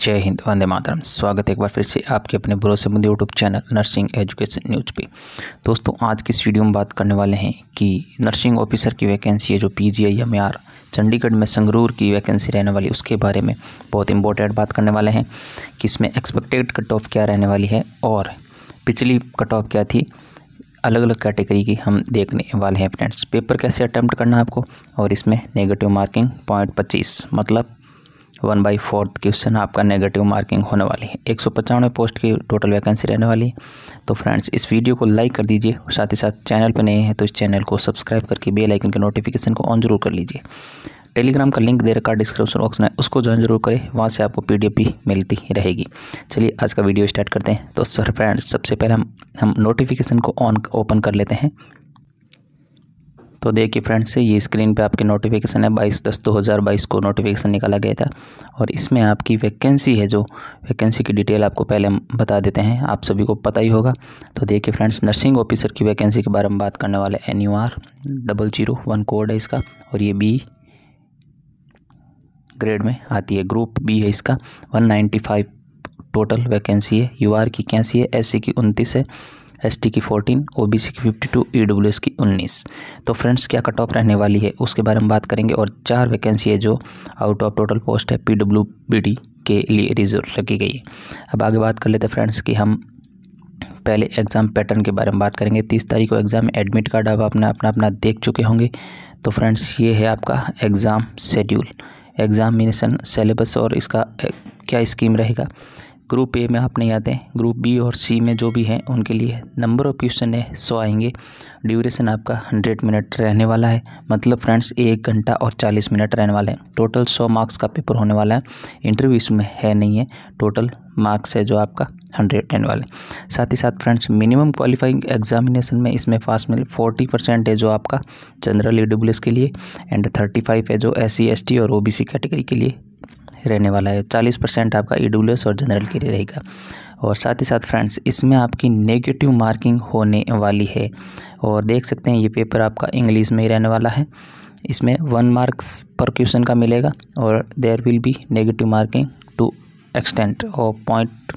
जय हिंद वंदे मातरम स्वागत है एक बार फिर से आपके अपने भरोसेमंद YouTube channel nursing education news पे दोस्तों आज की इस वीडियो में बात करने वाले हैं कि नर्सिंग ऑफिसर की वैकेंसी है जो P G I M R Chandigarh में संगरूर की वैकेंसी रहने वाली उसके बारे में बहुत इंपॉर्टेंट बात करने वाले हैं कि इसमें एक्सपेक्टेड कट ऑफ क्या रहने वाली है और पिछली कट ऑफ क्या थी अलग अलग कैटेगरी की हम देखने वाले हैं फ्रेंड्स पेपर कैसे अटैम्प्ट करना है आपको और इसमें नेगेटिव मार्किंग पॉइंट पच्चीस मतलब वन बाई फोर्थ क्वेश्चन आपका नेगेटिव मार्किंग होने वाली है एक सौ पचानवे पोस्ट की टोटल वैकेंसी रहने वाली है तो फ्रेंड्स इस वीडियो को लाइक कर दीजिए साथ ही साथ चैनल पर नए हैं तो इस चैनल को सब्सक्राइब करके बेल आइकन के नोटिफिकेशन को ऑन जरूर कर लीजिए टेलीग्राम का लिंक दे रखा डिस्क्रिप्शन बॉक्स में उसको ज्वाइन जरूर करें वहाँ से आपको एफ भी मिलती रहेगी चलिए आज का वीडियो स्टार्ट करते हैं तो सर फ्रेंड्स सबसे पहले हम हम नोटिफिकेशन को ऑन ओपन कर लेते हैं तो देखिए फ्रेंड्स ये स्क्रीन पे आपके नोटिफिकेशन है बाईस दस दो हज़ार बाईस को नोटिफिकेशन निकाला गया था और इसमें आपकी वैकेंसी है जो वैकेंसी की डिटेल आपको पहले बता देते हैं आप सभी को पता ही होगा तो देखिए फ्रेंड्स नर्सिंग ऑफिसर की वैकेंसी के बारे में बात करने वाले N U R double zero one code है इसका और ये बी ग्रेड में आती है ग्रुप बी है इसका one ninety five total vacancy है यू आर की इक्यासी है एस की उनतीस है एसटी की 14, ओबीसी की 52, एस की 19 तो फ्रेंड्स क्या कट ऑफ रहने वाली है उसके बारे में बात करेंगे और चार वैकेंसी है जो आउट ऑफ टोटल पोस्ट है डी के लिए रिजर्व रखी गई अब आगे बात कर लेते हैं फ्रेंड्स कि हम पहले एग्ज़ाम पैटर्न के बारे में बात करेंगे तीस तारीख को एग्ज़ाम एडमिट कार्ड आप अपना अपना अपना देख चुके होंगे तो फ्रेंड्स ये है आपका एग्ज़ाम शेड्यूल एग्ज़ामिनेशन सेलेबस और इसका क्या स्कीम रहेगा ग्रुप ए में आपने याद है ग्रुप बी और सी में जो भी हैं उनके लिए नंबर ऑफ क्वेश्चन है सौ आएंगे ड्यूरेशन आपका हंड्रेड मिनट रहने वाला है मतलब फ्रेंड्स एक घंटा और चालीस मिनट रहने वाला है टोटल सौ मार्क्स का पेपर होने वाला है इंटरव्यू इसमें है नहीं है टोटल मार्क्स है जो आपका हंड्रेड टेन वाले साथ ही साथ फ्रेंड्स मिनिमम क्वालिफाइंग एग्जामिनेशन में इसमें पास मिले फोर्टी परसेंट है जो आपका जनरल ई के लिए एंड थर्टी फाइव है जो एस सी एस टी और ओ बी सी कैटेगरी के लिए रहने वाला है चालीस परसेंट आपका ईडब्ल्यूएस और जनरल के लिए रहेगा और साथ ही साथ फ्रेंड्स इसमें आपकी नेगेटिव मार्किंग होने वाली है और देख सकते हैं ये पेपर आपका इंग्लिश में ही रहने वाला है इसमें वन मार्क्स पर क्वेश्चन का मिलेगा और there will be negative marking to extent और पॉइंट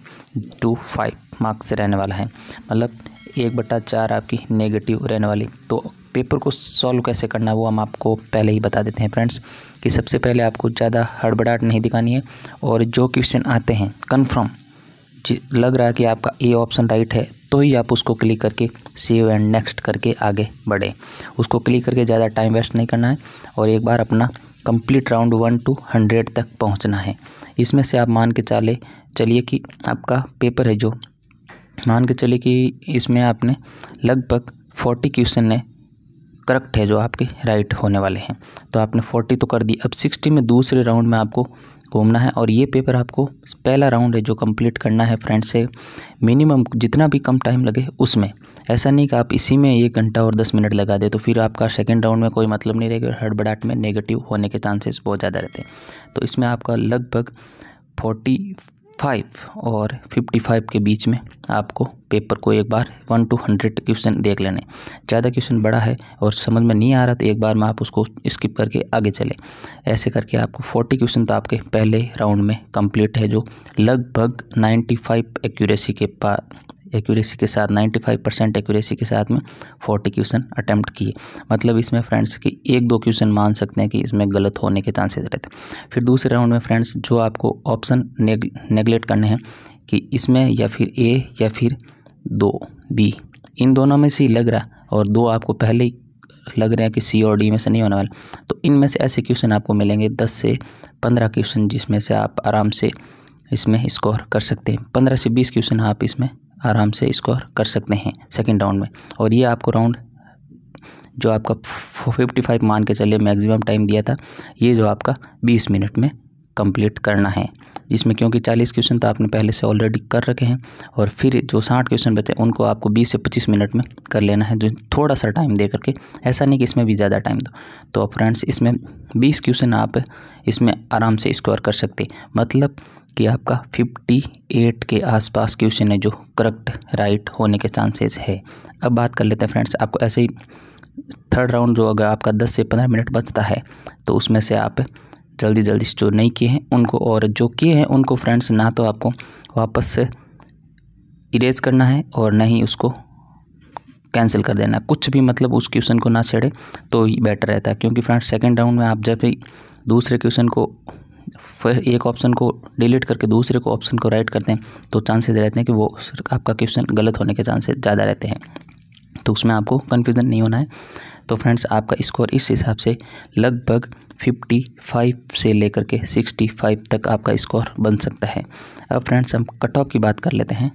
टू फाइव मार्क्स रहने वाला है मतलब एक बटा चार आपकी नेगेटिव रहने वाली तो पेपर को सॉल्व कैसे करना है वो हम आपको पहले ही बता देते हैं फ्रेंड्स कि सबसे पहले आपको ज़्यादा हड़बड़ाहट नहीं दिखानी है और जो क्वेश्चन आते हैं कन्फर्म लग रहा है कि आपका ए ऑप्शन राइट है तो ही आप उसको क्लिक करके सेव एंड नेक्स्ट करके आगे बढ़ें उसको क्लिक करके ज़्यादा टाइम वेस्ट नहीं करना है और एक बार अपना complete round one two hundred तक पहुंचना है इसमें से आप मान के चले चलिए कि आपका पेपर है जो मान के चलिए कि इसमें आपने लगभग फोर्टी क्वेश्चन ने करेक्ट है जो आपके राइट होने वाले हैं तो आपने फोर्टी तो कर दी अब सिक्सटी में दूसरे राउंड में आपको घूमना है और ये पेपर आपको पहला राउंड है जो कंप्लीट करना है फ्रेंड से मिनिमम जितना भी कम टाइम लगे उसमें ऐसा नहीं कि आप इसी में एक घंटा और दस मिनट लगा दे तो फिर आपका सेकेंड राउंड में कोई मतलब नहीं रहेगा हड़बड़ाहट में नेगेटिव होने के चांसेस बहुत ज़्यादा रहते हैं तो इसमें आपका लगभग फोर्टी फाइव और फिफ्टी फाइव के बीच में आपको पेपर को एक बार वन टू हंड्रेड क्वेश्चन देख लेने ज़्यादा क्वेश्चन बड़ा है और समझ में नहीं आ रहा तो एक बार में आप उसको स्किप करके आगे चले ऐसे करके आपको फोर्टी क्वेश्चन तो आपके पहले राउंड में कंप्लीट है जो लगभग नाइन्टी फाइव एक्यूरेसी के पास एक्यूरेसी के साथ 95 परसेंट एक्यूरेसी के साथ में 40 क्वेश्चन अटैम्प्ट किए मतलब इसमें फ्रेंड्स कि एक दो क्वेश्चन मान सकते हैं कि इसमें गलत होने के चांसेस रहते हैं फिर दूसरे राउंड में फ्रेंड्स जो आपको ऑप्शन नेगलेक्ट करने हैं कि इसमें या फिर ए या फिर दो बी इन दोनों में से लग रहा और दो आपको पहले ही लग रहे हैं कि सी और डी में से नहीं होने वाला तो इनमें से ऐसे क्वेश्चन आपको मिलेंगे दस से पंद्रह क्वेश्चन जिसमें से आप आराम से इसमें स्कोर कर सकते हैं पंद्रह से बीस क्वेश्चन आप इसमें आराम से स्कोर कर सकते हैं सेकेंड राउंड में और ये आपको राउंड जो आपका फिफ्टी फाइव मान के चलिए मैक्सिमम टाइम दिया था ये जो आपका बीस मिनट में कंप्लीट करना है जिसमें क्योंकि चालीस क्वेश्चन तो आपने पहले से ऑलरेडी कर रखे हैं और फिर जो साठ क्वेश्चन बचे उनको आपको बीस से पच्चीस मिनट में कर लेना है जो थोड़ा सा टाइम दे करके ऐसा नहीं कि इसमें भी ज़्यादा टाइम दो तो फ्रेंड्स इसमें बीस क्वेश्चन आप इसमें आराम से स्कोर कर सकते मतलब कि आपका 58 के आसपास क्वेश्चन है जो करेक्ट राइट होने के चांसेस है अब बात कर लेते हैं फ्रेंड्स आपको ऐसे ही थर्ड राउंड जो अगर आपका 10 से 15 मिनट बचता है तो उसमें से आप जल्दी जल्दी जो नहीं किए हैं उनको और जो किए हैं उनको फ्रेंड्स ना तो आपको वापस से इरेज करना है और ना ही उसको कैंसिल कर देना कुछ भी मतलब उस क्वेश्चन को ना छेड़े तो ही बेटर रहता है क्योंकि फ्रेंड्स सेकेंड राउंड में आप जब भी दूसरे क्वेश्चन को एक ऑप्शन को डिलीट करके दूसरे को ऑप्शन को राइट करते हैं तो चांसेस रहते हैं कि वो आपका क्वेश्चन गलत होने के चांसेस ज़्यादा रहते हैं तो उसमें आपको कन्फ्यूज़न नहीं होना है तो फ्रेंड्स आपका स्कोर इस हिसाब से लगभग 55 से लेकर के 65 तक आपका स्कोर बन सकता है अब फ्रेंड्स हम कट ऑफ की बात कर लेते हैं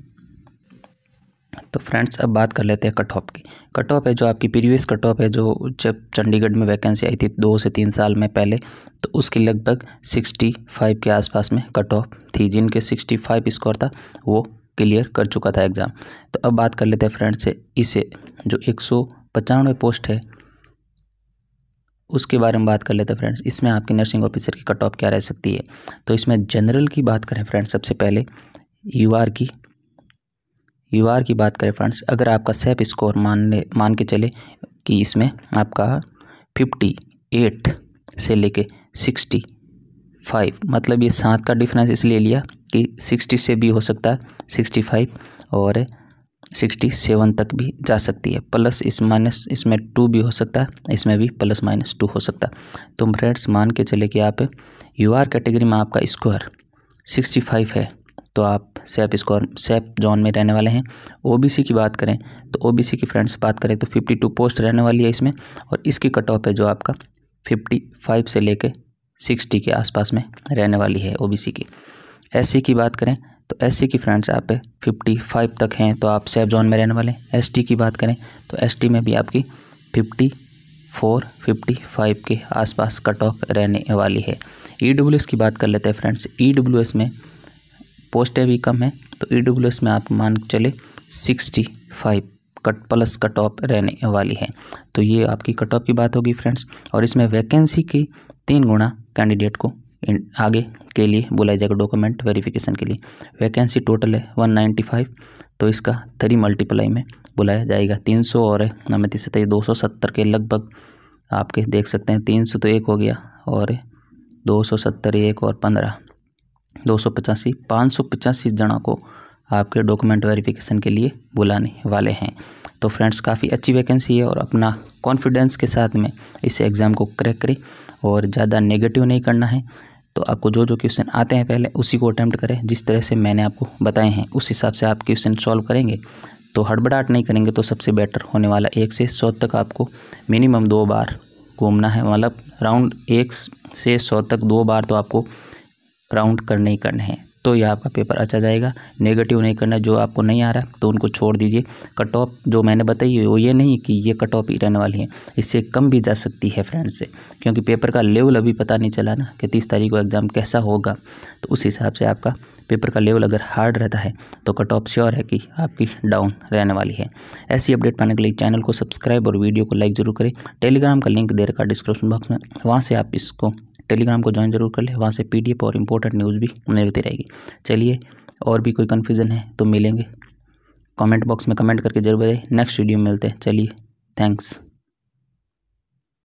तो फ्रेंड्स अब बात कर लेते हैं कट ऑफ की कट ऑफ है जो आपकी प्रीवियस कट ऑफ है जो जब चंडीगढ़ में वैकेंसी आई थी दो से तीन साल में पहले तो उसकी लगभग सिक्सटी फाइव के आसपास में कट ऑफ थी जिनके सिक्सटी फाइव स्कोर था वो क्लियर कर चुका था एग्ज़ाम तो अब बात कर लेते हैं फ्रेंड्स से इसे जो एक पोस्ट है उसके बारे में बात कर लेते हैं फ्रेंड्स इसमें आपकी नर्सिंग ऑफिसर की कट ऑफ क्या रह सकती है तो इसमें जनरल की बात करें फ्रेंड्स सबसे पहले यू की यू आर की बात करें फ्रेंड्स अगर आपका सेप स्कोर मानने मान के चले कि इसमें आपका फिफ्टी एट से लेके सिक्सटी फाइव मतलब ये सात का डिफरेंस इसलिए लिया कि सिक्सटी से भी हो सकता है सिक्सटी फाइव और सिक्सटी सेवन तक भी जा सकती है प्लस इस माइनस इसमें टू भी हो सकता है इसमें भी प्लस माइनस टू हो सकता है तो फ्रेंड्स मान के चले कि आप यू आर कैटेगरी में आपका स्कोर सिक्सटी फाइव है तो आप सेप स्कोर सेप जोन में रहने वाले हैं ओबीसी की बात करें तो ओबीसी की फ्रेंड्स बात करें तो 52 पोस्ट रहने वाली है इसमें और इसकी कट ऑफ है जो आपका 55 से लेके 60 के आसपास में रहने वाली है ओबीसी की एससी की बात करें तो एससी की फ्रेंड्स आप फिफ्टी फाइव तक हैं तो आप सेफ जोन में रहने वाले हैं टी की बात करें तो टी में भी आपकी फिफ्टी फोर फिफ्टी फाइव के आसपास कट ऑफ रहने वाली है ई e की बात कर लेते हैं फ्रेंड्स ई e में पोस्टें भी कम है तो ई e में आप मान चले sixty five cut plus cut off रहने वाली है तो ये आपकी कट ऑफ की बात होगी फ्रेंड्स और इसमें वैकेंसी की तीन गुणा कैंडिडेट को आगे के लिए बुलाया जाएगा डॉक्यूमेंट वेरिफिकेशन के लिए वैकेंसी टोटल है वन नाइन्टी फाइव तो इसका थ्री मल्टीप्लाई में बुलाया जाएगा तीन सौ और है नमती से तो दो सौ सत्तर के लगभग आपके देख सकते हैं तीन सौ तो एक हो गया और दो सौ सत्तर एक और पंद्रह दो सौ पचासी पाँच सौ पचासी जना को आपके डॉक्यूमेंट वेरिफिकेशन के लिए बुलाने वाले हैं तो फ्रेंड्स काफ़ी अच्छी वैकेंसी है और अपना कॉन्फिडेंस के साथ में इस एग्ज़ाम को क्रैक करें और ज़्यादा नेगेटिव नहीं करना है तो आपको जो जो क्वेश्चन आते हैं पहले उसी को अटैम्प्ट करें जिस तरह से मैंने आपको बताए हैं उस हिसाब से आप क्वेश्चन सॉल्व करेंगे तो हड़बड़ाहट नहीं करेंगे तो सबसे बेटर होने वाला एक से सौ तक आपको मिनिमम दो बार घूमना है मतलब राउंड एक से सौ तक दो बार तो आपको राउंड करने ही करने हैं तो यह आपका पेपर अच्छा जाएगा नेगेटिव नहीं करना जो आपको नहीं आ रहा तो उनको छोड़ दीजिए कट ऑफ जो मैंने बताई वो ये नहीं कि ये कट ऑफ ही रहने वाली है इससे कम भी जा सकती है फ्रेंड से क्योंकि पेपर का लेवल अभी पता नहीं चला ना कि तीस तारीख को एग्ज़ाम कैसा होगा तो उस हिसाब से आपका पेपर का लेवल अगर हार्ड रहता है तो कट ऑफ श्योर है कि आपकी डाउन रहने वाली है ऐसी अपडेट पाने के लिए चैनल को सब्सक्राइब और वीडियो को लाइक जरूर करें टेलीग्राम का लिंक दे रखा डिस्क्रिप्शन बॉक्स में वहाँ से आप इसको टेलीग्राम को ज्वाइन जरूर कर ले वहाँ से पी और इम्पोर्टेंट न्यूज़ भी मिलती रहेगी चलिए और भी कोई कन्फ्यूज़न है तो मिलेंगे कमेंट बॉक्स में कमेंट करके जरूर बताइए नेक्स्ट वीडियो में मिलते हैं चलिए थैंक्स